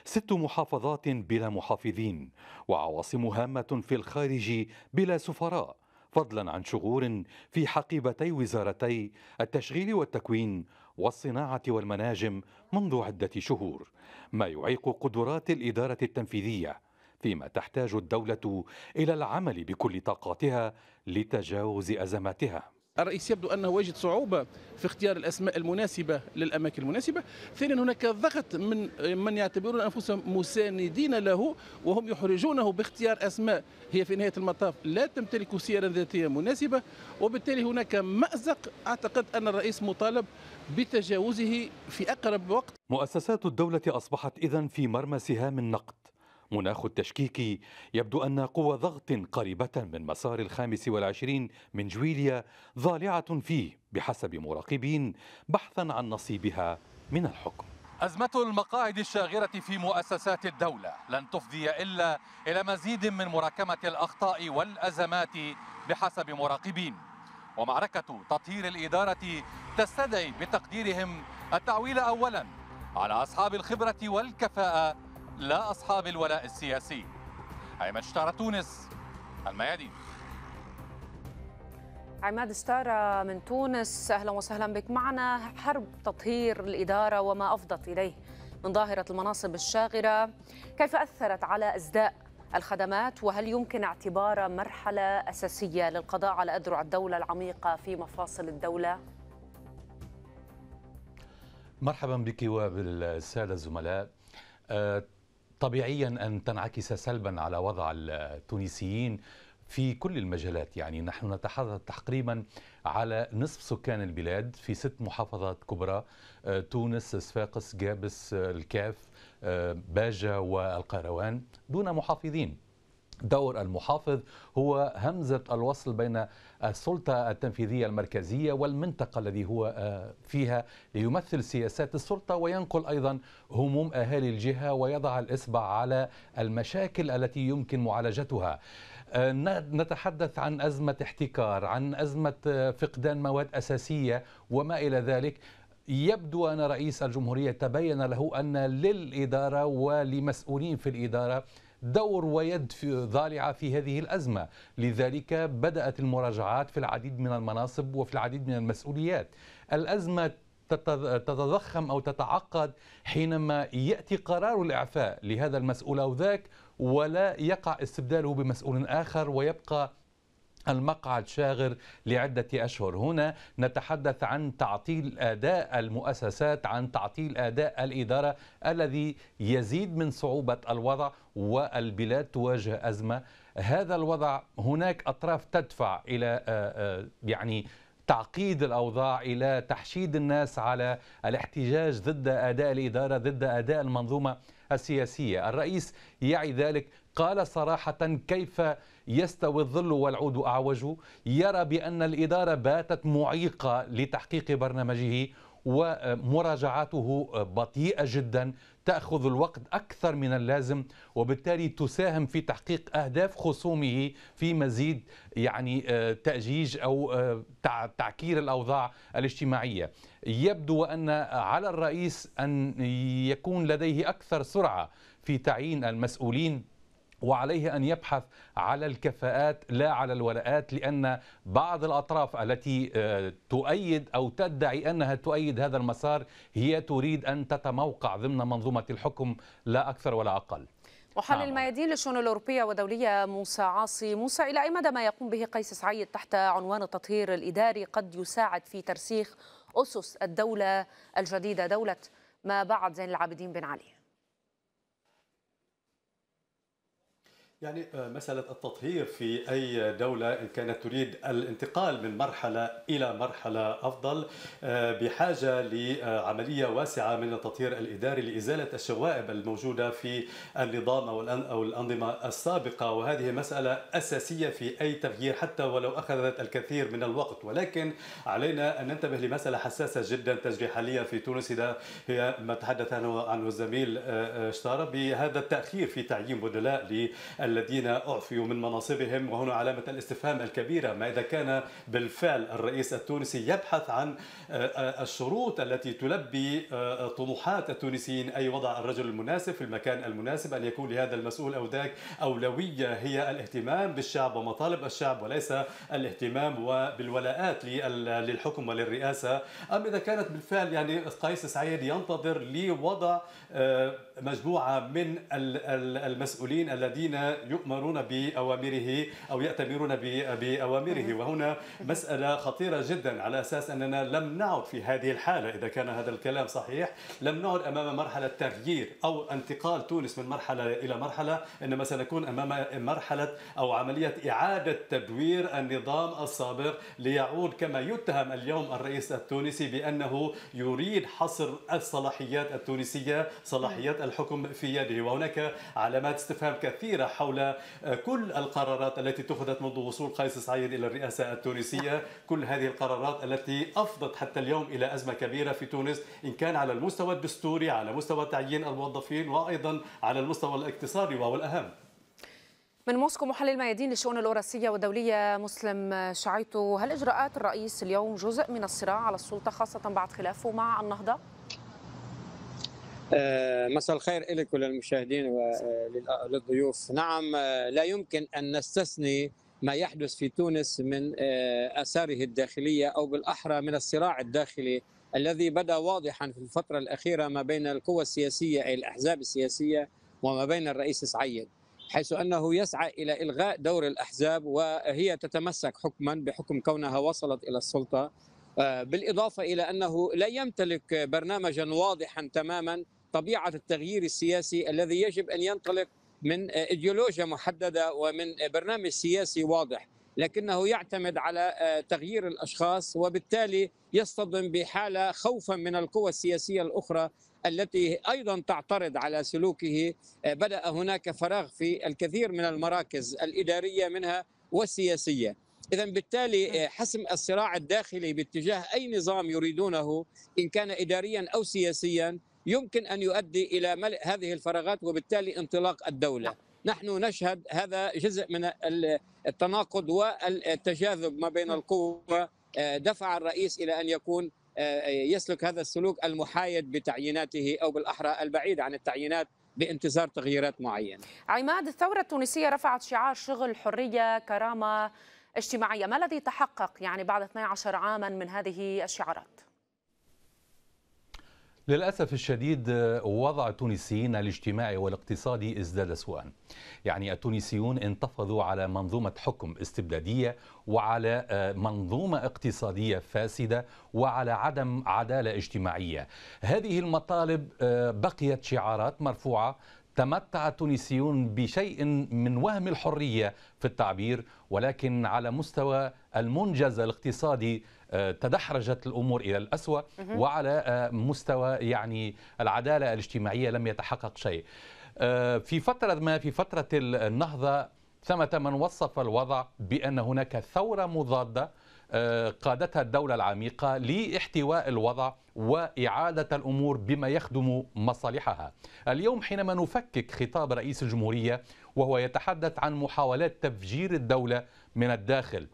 ست محافظات بلا محافظين وعواصم هامة في الخارج بلا سفراء فضلا عن شغور في حقيبتي وزارتي التشغيل والتكوين والصناعة والمناجم منذ عدة شهور ما يعيق قدرات الإدارة التنفيذية فيما تحتاج الدولة إلى العمل بكل طاقاتها لتجاوز أزماتها الرئيس يبدو انه يجد صعوبه في اختيار الاسماء المناسبه للاماكن المناسبه، ثانيا هناك ضغط من من يعتبرون انفسهم مساندين له وهم يحرجونه باختيار اسماء هي في نهايه المطاف لا تمتلك سيرا ذاتيه مناسبه، وبالتالي هناك مازق اعتقد ان الرئيس مطالب بتجاوزه في اقرب وقت. مؤسسات الدوله اصبحت اذا في مرمى سهام النقد. مناخ التشكيك يبدو أن قوى ضغط قريبة من مسار الخامس والعشرين من جويليا ظالعة فيه بحسب مراقبين بحثا عن نصيبها من الحكم أزمة المقاعد الشاغرة في مؤسسات الدولة لن تفضي إلا إلى مزيد من مراكمة الأخطاء والأزمات بحسب مراقبين ومعركة تطهير الإدارة تستدعي بتقديرهم التعويل أولا على أصحاب الخبرة والكفاءة لا أصحاب الولاء السياسي عماد شطارة تونس الميادين عماد ستارة من تونس أهلا وسهلا بك معنا حرب تطهير الإدارة وما أفضت إليه من ظاهرة المناصب الشاغرة كيف أثرت على إزداء الخدمات وهل يمكن اعتبارها مرحلة أساسية للقضاء على أذرع الدولة العميقة في مفاصل الدولة؟ مرحبا بك وبالسادة الزملاء أه، طبيعيا أن تنعكس سلبا على وضع التونسيين في كل المجالات يعني نحن نتحدث تقريبا على نصف سكان البلاد في ست محافظات كبرى آه، تونس صفاقس جابس آه، الكاف آه، باجة والقيروان دون محافظين دور المحافظ هو همزة الوصل بين السلطة التنفيذية المركزية والمنطقة الذي هو آه، فيها ليمثل سياسات السلطة وينقل أيضا هموم أهالي الجهة ويضع الإصبع على المشاكل التي يمكن معالجتها آه، نتحدث عن أزمة احتكار عن أزمة آه، فقدان مواد أساسية وما إلى ذلك يبدو أن رئيس الجمهورية تبين له أن للإدارة ولمسؤولين في الإدارة دور ويد في ضالعة في هذه الأزمة لذلك بدأت المراجعات في العديد من المناصب وفي العديد من المسؤوليات الأزمة تتضخم أو تتعقد حينما يأتي قرار الإعفاء لهذا المسؤول أو ذاك ولا يقع استبداله بمسؤول آخر ويبقى المقعد شاغر لعدة أشهر هنا نتحدث عن تعطيل أداء المؤسسات عن تعطيل أداء الإدارة الذي يزيد من صعوبة الوضع والبلاد تواجه أزمة هذا الوضع هناك أطراف تدفع إلى آه، آه، يعني تعقيد الأوضاع إلى تحشيد الناس على الاحتجاج ضد أداء الإدارة ضد أداء المنظومة السياسية الرئيس يعي ذلك قال صراحة كيف يستوي الظل والعود أعوج يرى بأن الإدارة باتت معيقة لتحقيق برنامجه ومراجعاته بطيئة جدا تأخذ الوقت أكثر من اللازم وبالتالي تساهم في تحقيق أهداف خصومه في مزيد يعني آه، تأجيج أو آه، تعكير الأوضاع الاجتماعية يبدو أن على الرئيس أن يكون لديه أكثر سرعة في تعيين المسؤولين وعليه أن يبحث على الكفاءات لا على الولاءات لأن بعض الأطراف التي آه، تؤيد أو تدعي أنها تؤيد هذا المسار هي تريد أن تتموقع ضمن منظومة الحكم لا أكثر ولا أقل محلل نعم. الميادين للشؤون الأوروبية ودولية موسى عاصي موسى إلى أي مدى ما يقوم به قيس سعيد تحت عنوان التطهير الإداري قد يساعد في ترسيخ أسس الدولة الجديدة دولة ما بعد زين العابدين بن علي يعني آه، مسألة التطهير في أي دولة إن كانت تريد الانتقال من مرحلة إلى مرحلة أفضل آه، بحاجة لعملية واسعة من التطهير الإداري لإزالة الشوائب الموجودة في النظام أو الأنظمة السابقة وهذه مسألة أساسية في أي تغيير حتى ولو أخذت الكثير من الوقت ولكن علينا أن ننتبه لمسألة حساسة جدا تجري حاليا في تونس إذا هي ما تحدث عنه الزميل آه، اشتار بهذا التأخير في تعيين بدلاء الذين أعفيوا من مناصبهم وهنا علامة الاستفهام الكبيرة ما إذا كان بالفعل الرئيس التونسي يبحث عن آه، آه، الشروط التي تلبي آه، طموحات التونسيين أي وضع الرجل المناسب في المكان المناسب أن يكون لهذا المسؤول أو ذاك أولوية هي الاهتمام بالشعب ومطالب الشعب وليس الاهتمام وبالولاءات للحكم وللرئاسة أم إذا كانت بالفعل يعني قيس سعيد ينتظر لوضع مجموعة من المسؤولين الذين يؤمرون بأوامره أو يأتمرون بأوامره وهنا مسألة خطيرة جدا على أساس أننا لم نعد في هذه الحالة إذا كان هذا الكلام صحيح لم نعد أمام مرحلة تغيير أو انتقال تونس من مرحلة إلى مرحلة إنما سنكون أمام مرحلة أو عملية إعادة تدوير النظام السابق ليعود كما يتهم اليوم الرئيس التونسي بأنه يريد حصر الصلاحيات التونسية صلاحيات الحكم في يده وهناك علامات استفهام كثيرة حول حول آه، كل القرارات التي اتخذت منذ وصول قيس سعيد إلى الرئاسة التونسية كل هذه القرارات التي أفضت حتى اليوم إلى أزمة كبيرة في تونس إن كان على المستوى الدستوري على مستوى تعيين الموظفين وأيضا على المستوى الاقتصادي وهو الأهم من موسكو محلل ميادين للشؤون الوراثية والدولية مسلم شعيتو هل إجراءات الرئيس اليوم جزء من الصراع على السلطة خاصة بعد خلافه مع النهضة؟ آه، مساء الخير لك وللمشاهدين وللضيوف نعم آه، لا يمكن أن نستثني ما يحدث في تونس من آه، آثاره الداخلية أو بالأحرى من الصراع الداخلي الذي بدا واضحا في الفتره الاخيره ما بين القوى السياسيه اي الاحزاب السياسيه وما بين الرئيس سعيد حيث انه يسعى الى الغاء دور الاحزاب وهي تتمسك حكما بحكم كونها وصلت الى السلطه بالاضافه الى انه لا يمتلك برنامجا واضحا تماما طبيعه التغيير السياسي الذي يجب ان ينطلق من ايديولوجيا محدده ومن برنامج سياسي واضح لكنه يعتمد على آه، تغيير الاشخاص وبالتالي يصطدم بحاله خوفا من القوى السياسيه الاخرى التي ايضا تعترض على سلوكه آه، بدا هناك فراغ في الكثير من المراكز الاداريه منها والسياسيه اذا بالتالي آه، حسم الصراع الداخلي باتجاه اي نظام يريدونه ان كان اداريا او سياسيا يمكن أن يؤدي إلى ملء هذه الفراغات وبالتالي انطلاق الدولة نعم. نحن نشهد هذا جزء من التناقض والتجاذب ما بين نعم. القوة آه، دفع الرئيس إلى أن يكون آه، يسلك هذا السلوك المحايد بتعييناته أو بالأحرى البعيد عن التعيينات بانتظار تغييرات معينة عماد الثورة التونسية رفعت شعار شغل حرية كرامة اجتماعية ما الذي تحقق يعني بعد 12 عاما من هذه الشعارات؟ للأسف الشديد وضع التونسيين الاجتماعي والاقتصادي ازداد سوءا يعني التونسيون انتفضوا على منظومة حكم استبدادية وعلى آه، منظومة اقتصادية فاسدة وعلى عدم عدالة اجتماعية هذه المطالب آه، بقيت شعارات مرفوعة تمتع التونسيون بشيء من وهم الحرية في التعبير ولكن على مستوى المنجز الاقتصادي آه، تدحرجت الأمور إلى الأسوأ وعلى آه، مستوى يعني العدالة الاجتماعية لم يتحقق شيء آه، في فترة ما في فترة النهضة ثمة من وصف الوضع بأن هناك ثورة مضادة قادتها الدولة العميقة لاحتواء الوضع وإعادة الأمور بما يخدم مصالحها اليوم حينما نفكك خطاب رئيس الجمهورية وهو يتحدث عن محاولات تفجير الدولة من الداخل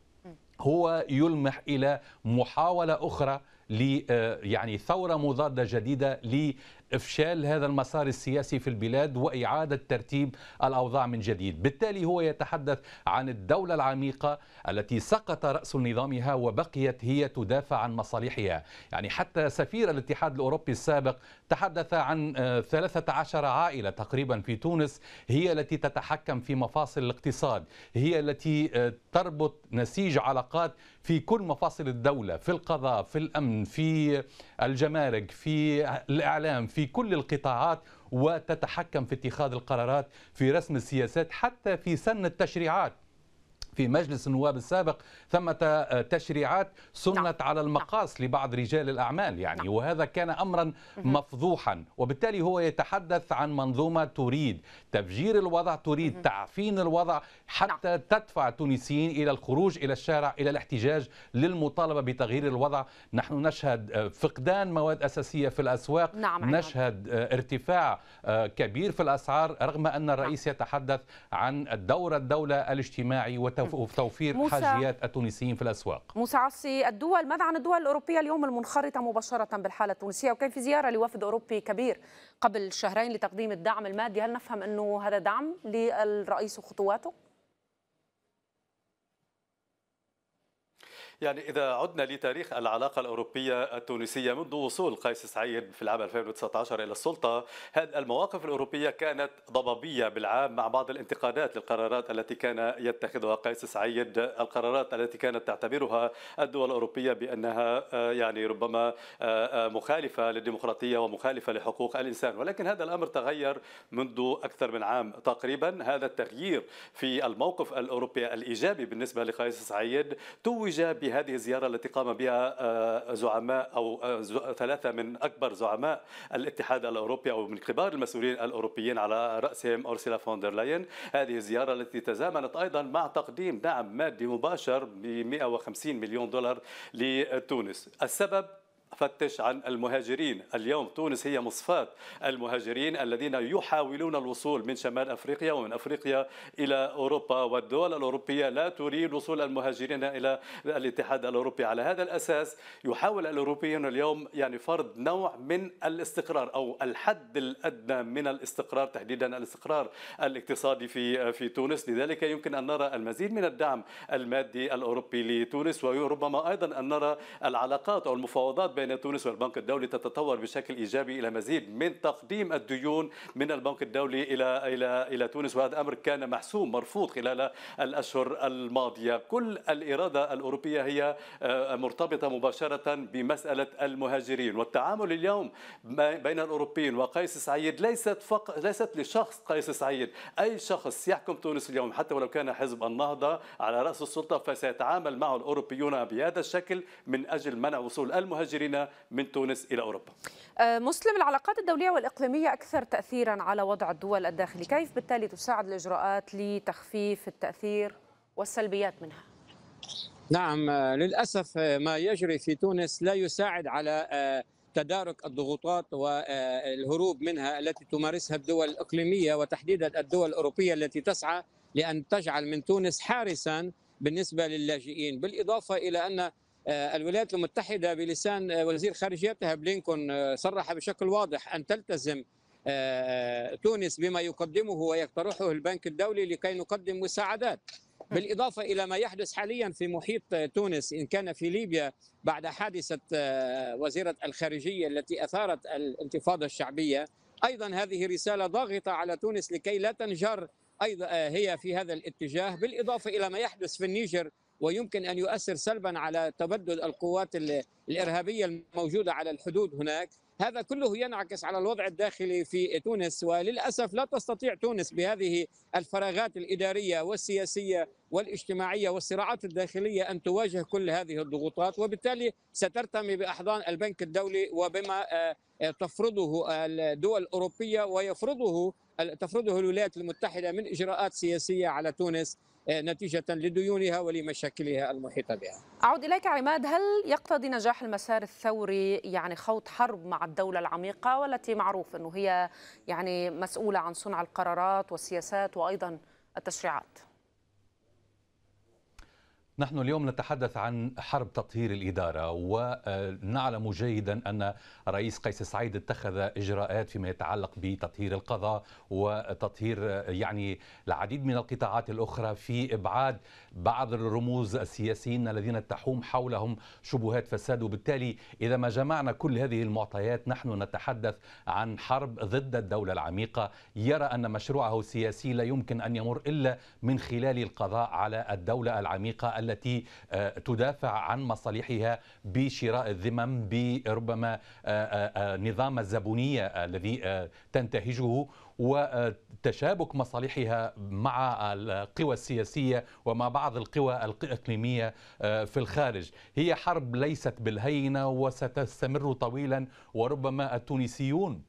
هو يلمح إلى محاولة أخرى ل آه، يعني ثورة مضادة جديدة إفشال هذا المسار السياسي في البلاد وإعادة ترتيب الأوضاع من جديد بالتالي هو يتحدث عن الدولة العميقة التي سقط رأس نظامها وبقيت هي تدافع عن مصالحها يعني حتى سفير الاتحاد الأوروبي السابق تحدث عن 13 آه، عائلة تقريبا في تونس هي التي تتحكم في مفاصل الاقتصاد هي التي آه، تربط نسيج علاقات في كل مفاصل الدولة في القضاء في الأمن في الجمارك في الإعلام في كل القطاعات وتتحكم في اتخاذ القرارات في رسم السياسات حتى في سن التشريعات في مجلس النواب السابق ثمة تشريعات سنت نعم. على المقاس نعم. لبعض رجال الأعمال يعني نعم. وهذا كان أمرا مفضوحا وبالتالي هو يتحدث عن منظومة تريد تفجير الوضع تريد تعفين الوضع حتى نعم. تدفع التونسيين إلى الخروج إلى الشارع إلى الاحتجاج للمطالبة بتغيير الوضع نحن نشهد آه، فقدان مواد أساسية في الأسواق نعم نشهد آه، ارتفاع آه، كبير في الأسعار رغم أن نعم. الرئيس يتحدث عن دور الدولة الاجتماعي وتوفير حاجيات التونسيين في الأسواق موسى عصي الدول ماذا عن الدول الأوروبية اليوم المنخرطة مباشرة بالحالة التونسية وكان في زيارة لوفد أوروبي كبير قبل شهرين لتقديم الدعم المادي هل نفهم أنه هذا دعم للرئيس وخطواته؟ يعني إذا عدنا لتاريخ العلاقة الأوروبية التونسية منذ وصول قيس سعيد في العام 2019 إلى السلطة هذه المواقف الأوروبية كانت ضبابية بالعام مع بعض الانتقادات للقرارات التي كان يتخذها قيس سعيد القرارات التي كانت تعتبرها الدول الأوروبية بأنها آه، يعني ربما آه، آه، مخالفة للديمقراطية ومخالفة لحقوق الإنسان ولكن هذا الأمر تغير منذ أكثر من عام تقريبا هذا التغيير في الموقف الأوروبي الإيجابي بالنسبة لقيس سعيد توج في هذه الزيارة التي قام بها آه، زعماء أو آه، ثلاثة من أكبر زعماء الاتحاد الأوروبي أو من كبار المسؤولين الأوروبيين على رأسهم أورسيلا فوندر لاين هذه الزيارة التي تزامنت أيضا مع تقديم دعم مادي مباشر ب 150 مليون دولار لتونس السبب فتش عن المهاجرين اليوم تونس هي مصفاة المهاجرين الذين يحاولون الوصول من شمال أفريقيا ومن أفريقيا إلى أوروبا والدول الأوروبية لا تريد وصول المهاجرين إلى الاتحاد الأوروبي على هذا الأساس يحاول الأوروبيون اليوم يعني فرض نوع من الاستقرار أو الحد الأدنى من الاستقرار تحديدا الاستقرار الاقتصادي في في تونس لذلك يمكن أن نرى المزيد من الدعم المادي الأوروبي لتونس وربما أيضا أن نرى العلاقات أو المفاوضات بين تونس والبنك الدولي تتطور بشكل ايجابي الى مزيد من تقديم الديون من البنك الدولي الى الى الى تونس وهذا امر كان محسوم مرفوض خلال الاشهر الماضيه، كل الاراده الاوروبيه هي آه، مرتبطه مباشره بمساله المهاجرين والتعامل اليوم بين الاوروبيين وقيس سعيد ليست فق... ليست لشخص قيس سعيد، اي شخص يحكم تونس اليوم حتى ولو كان حزب النهضه على راس السلطه فسيتعامل معه الاوروبيون بهذا الشكل من اجل منع وصول المهاجرين مهاجرين من تونس إلى أوروبا آه، مسلم العلاقات الدولية والإقليمية أكثر تأثيرا على وضع الدول الداخلي كيف بالتالي تساعد الإجراءات لتخفيف التأثير والسلبيات منها نعم آه، للأسف آه، ما يجري في تونس لا يساعد على تدارك الضغوطات والهروب منها التي تمارسها الدول الإقليمية وتحديدا الدول الأوروبية التي تسعى لأن تجعل من تونس حارسا بالنسبة للاجئين بالإضافة إلى أن آه، الولايات المتحدة بلسان آه، وزير خارجيتها بلينكون آه، صرح بشكل واضح أن تلتزم تونس بما يقدمه ويقترحه البنك الدولي لكي نقدم مساعدات بالإضافة إلى ما يحدث حاليا في محيط تونس إن كان في ليبيا بعد حادثة وزيرة الخارجية التي أثارت الانتفاضة الشعبية أيضا هذه رسالة ضاغطة على تونس لكي لا تنجر أيضا هي في هذا الاتجاه بالإضافة إلى ما يحدث في النيجر ويمكن ان يؤثر سلبا على تبدد القوات الارهابيه الموجوده على الحدود هناك هذا كله ينعكس على الوضع الداخلي في تونس وللاسف لا تستطيع تونس بهذه الفراغات الاداريه والسياسيه والاجتماعيه والصراعات الداخليه ان تواجه كل هذه الضغوطات وبالتالي سترتمي باحضان البنك الدولي وبما آه، آه، تفرضه الدول الاوروبيه ويفرضه تفرضه الولايات المتحده من اجراءات سياسيه على تونس آه، نتيجة لديونها ولمشاكلها المحيطة بها أعود إليك عماد هل يقتضي نجاح المسار الثوري يعني خوض حرب مع الدولة العميقة والتي معروف أنه هي يعني مسؤولة عن صنع القرارات والسياسات وأيضا التشريعات نحن اليوم نتحدث عن حرب تطهير الإدارة ونعلم جيدا أن رئيس قيس سعيد اتخذ إجراءات فيما يتعلق بتطهير القضاء وتطهير يعني العديد من القطاعات الأخرى في إبعاد بعض الرموز السياسيين الذين تحوم حولهم شبهات فساد وبالتالي إذا ما جمعنا كل هذه المعطيات نحن نتحدث عن حرب ضد الدولة العميقة يرى أن مشروعه السياسي لا يمكن أن يمر إلا من خلال القضاء على الدولة العميقة التي آه، تدافع عن مصالحها بشراء الذمم بربما آه، آه، نظام الزبونية الذي تنتهجه وتشابك مصالحها مع القوى السياسية ومع بعض القوى الإقليمية في الخارج هي حرب ليست بالهينة وستستمر طويلا وربما التونسيون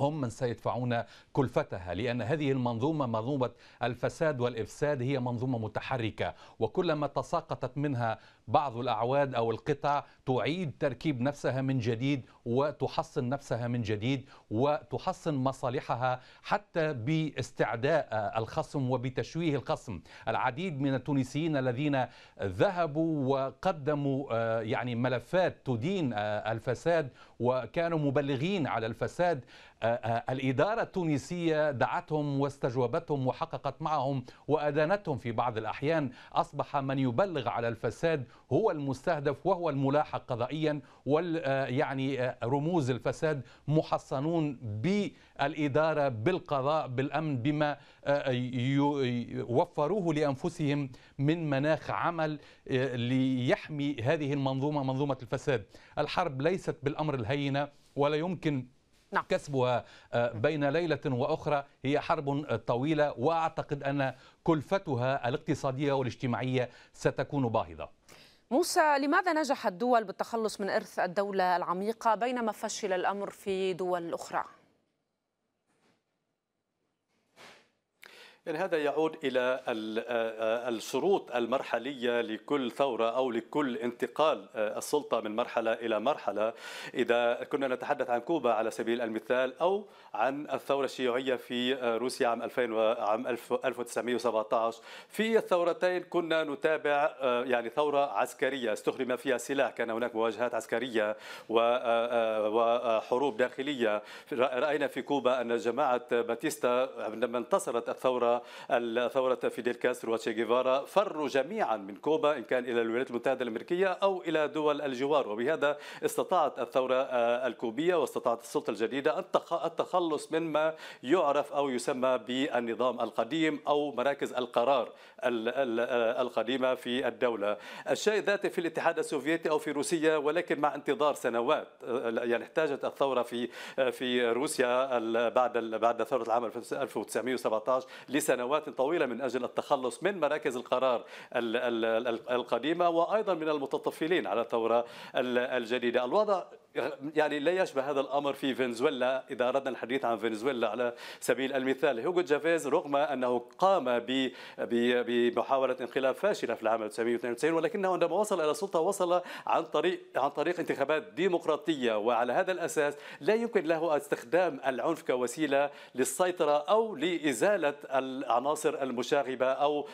هم من سيدفعون كلفتها لأن هذه المنظومة منظومة الفساد والإفساد هي منظومة متحركة وكلما تساقطت منها بعض الأعواد أو القطع تعيد تركيب نفسها من جديد وتحصن نفسها من جديد وتحصن مصالحها حتى باستعداء الخصم وبتشويه الخصم العديد من التونسيين الذين ذهبوا وقدموا آه، يعني ملفات تدين آه، الفساد وكانوا مبلغين على الفساد آه، الإدارة التونسية دعتهم واستجوبتهم وحققت معهم وأدانتهم في بعض الأحيان أصبح من يبلغ على الفساد هو المستهدف وهو الملاحق قضائيا وال آه، يعني آه، رموز الفساد محصنون بالإدارة بالقضاء بالأمن بما آه، وفروه لأنفسهم من مناخ عمل ليحمي هذه المنظومة منظومة الفساد الحرب ليست بالأمر الهينة ولا يمكن نعم. كسبها بين ليلة وأخرى هي حرب طويلة وأعتقد أن كلفتها الاقتصادية والاجتماعية ستكون باهظة موسى لماذا نجحت دول بالتخلص من إرث الدولة العميقة بينما فشل الأمر في دول أخرى؟ يعني هذا يعود إلى الشروط المرحلية لكل ثورة أو لكل انتقال السلطة من مرحلة إلى مرحلة إذا كنا نتحدث عن كوبا على سبيل المثال أو عن الثورة الشيوعية في روسيا عام 2000 عام 1917 في الثورتين كنا نتابع يعني ثورة عسكرية استخدم فيها سلاح كان هناك مواجهات عسكرية وحروب داخلية رأينا في كوبا أن جماعة باتيستا لما انتصرت الثورة الثورة فيديل كاسترو وتشي جيفارا فروا جميعا من كوبا إن كان إلى الولايات المتحدة الأمريكية أو إلى دول الجوار وبهذا استطاعت الثورة الكوبية واستطاعت السلطة الجديدة التخلص مما يعرف أو يسمى بالنظام القديم أو مراكز القرار القديمة في الدولة الشيء ذاته في الاتحاد السوفيتي أو في روسيا ولكن مع انتظار سنوات يعني احتاجت الثورة في في روسيا بعد بعد ثورة العام 1917 لسنة سنوات طويلة من أجل التخلص من مراكز القرار القديمة وأيضا من المتطفلين على الثورة الجديدة الوضع يعني لا يشبه هذا الامر في فنزويلا اذا اردنا الحديث عن فنزويلا على سبيل المثال هوغو جافيز رغم انه قام بمحاوله انقلاب فاشله في العام 1992 ولكنه عندما وصل الى السلطه وصل عن طريق عن طريق انتخابات ديمقراطيه وعلى هذا الاساس لا يمكن له استخدام العنف كوسيله للسيطره او لازاله العناصر المشاغبه او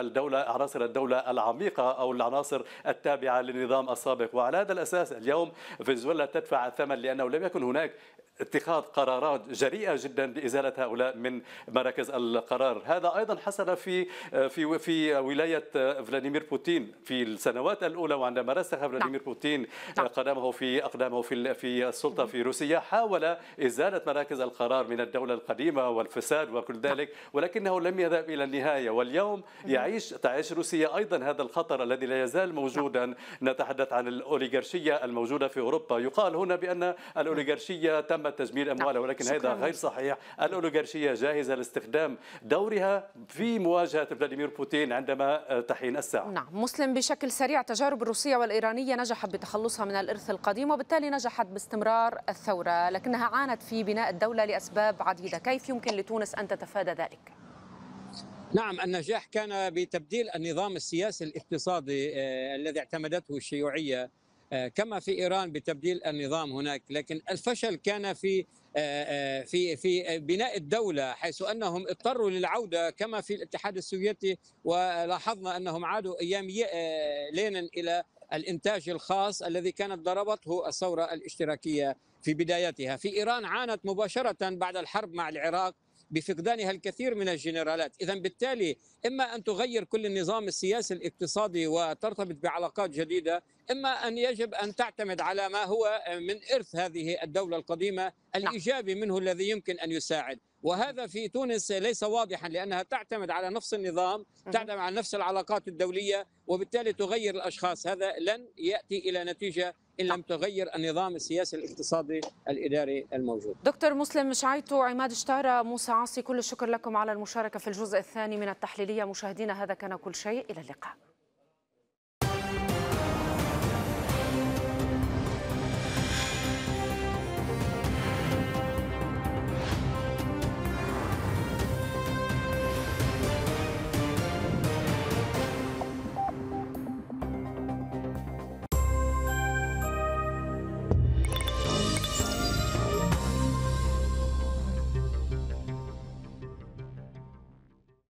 الدوله عناصر الدوله العميقه او العناصر التابعه للنظام السابق وعلى هذا الاساس اليوم فنزويلا تدفع الثمن لأنه لم يكن هناك اتخاذ قرارات جريئه جدا لازاله هؤلاء من مراكز القرار، هذا ايضا حصل في في في ولايه فلاديمير بوتين في السنوات الاولى وعندما رسخ فلاديمير نعم. بوتين نعم. قدمه في اقدامه في في السلطه في روسيا حاول ازاله مراكز القرار من الدوله القديمه والفساد وكل نعم. ذلك ولكنه لم يذهب الى النهايه واليوم يعيش تعيش روسيا ايضا هذا الخطر الذي لا يزال موجودا نتحدث عن الاوليغارشيه الموجوده في اوروبا، يقال هنا بان الاوليغارشيه تم تم تجميل نعم. أموالها ولكن هذا غير صحيح الأوليغارشية جاهزة لاستخدام دورها في مواجهة فلاديمير بوتين عندما آه، تحين الساعة نعم مسلم بشكل سريع التجارب الروسية والإيرانية نجحت بتخلصها من الإرث القديم وبالتالي نجحت باستمرار الثورة لكنها عانت في بناء الدولة لأسباب عديدة كيف يمكن لتونس أن تتفادى ذلك؟ نعم النجاح كان بتبديل النظام السياسي الاقتصادي آه، الذي اعتمدته الشيوعيه آه، كما في ايران بتبديل النظام هناك لكن الفشل كان في آه، آه، في في بناء الدوله حيث انهم اضطروا للعوده كما في الاتحاد السوفيتي ولاحظنا انهم عادوا ايام لينين الى الانتاج الخاص الذي كانت ضربته الثوره الاشتراكيه في بدايتها في ايران عانت مباشره بعد الحرب مع العراق بفقدانها الكثير من الجنرالات إذا بالتالي إما أن تغير كل النظام السياسي الاقتصادي وترتبط بعلاقات جديدة إما أن يجب أن تعتمد على ما هو من إرث هذه الدولة القديمة نعم. الإيجابي منه الذي يمكن أن يساعد وهذا في تونس ليس واضحا لانها تعتمد على نفس النظام، تعتمد على نفس العلاقات الدوليه وبالتالي تغير الاشخاص، هذا لن ياتي الى نتيجه ان لم تغير النظام السياسي الاقتصادي الاداري الموجود. دكتور مسلم شعيتو عماد اشتارة موسى عاصي كل الشكر لكم على المشاركه في الجزء الثاني من التحليليه مشاهدينا هذا كان كل شيء الى اللقاء.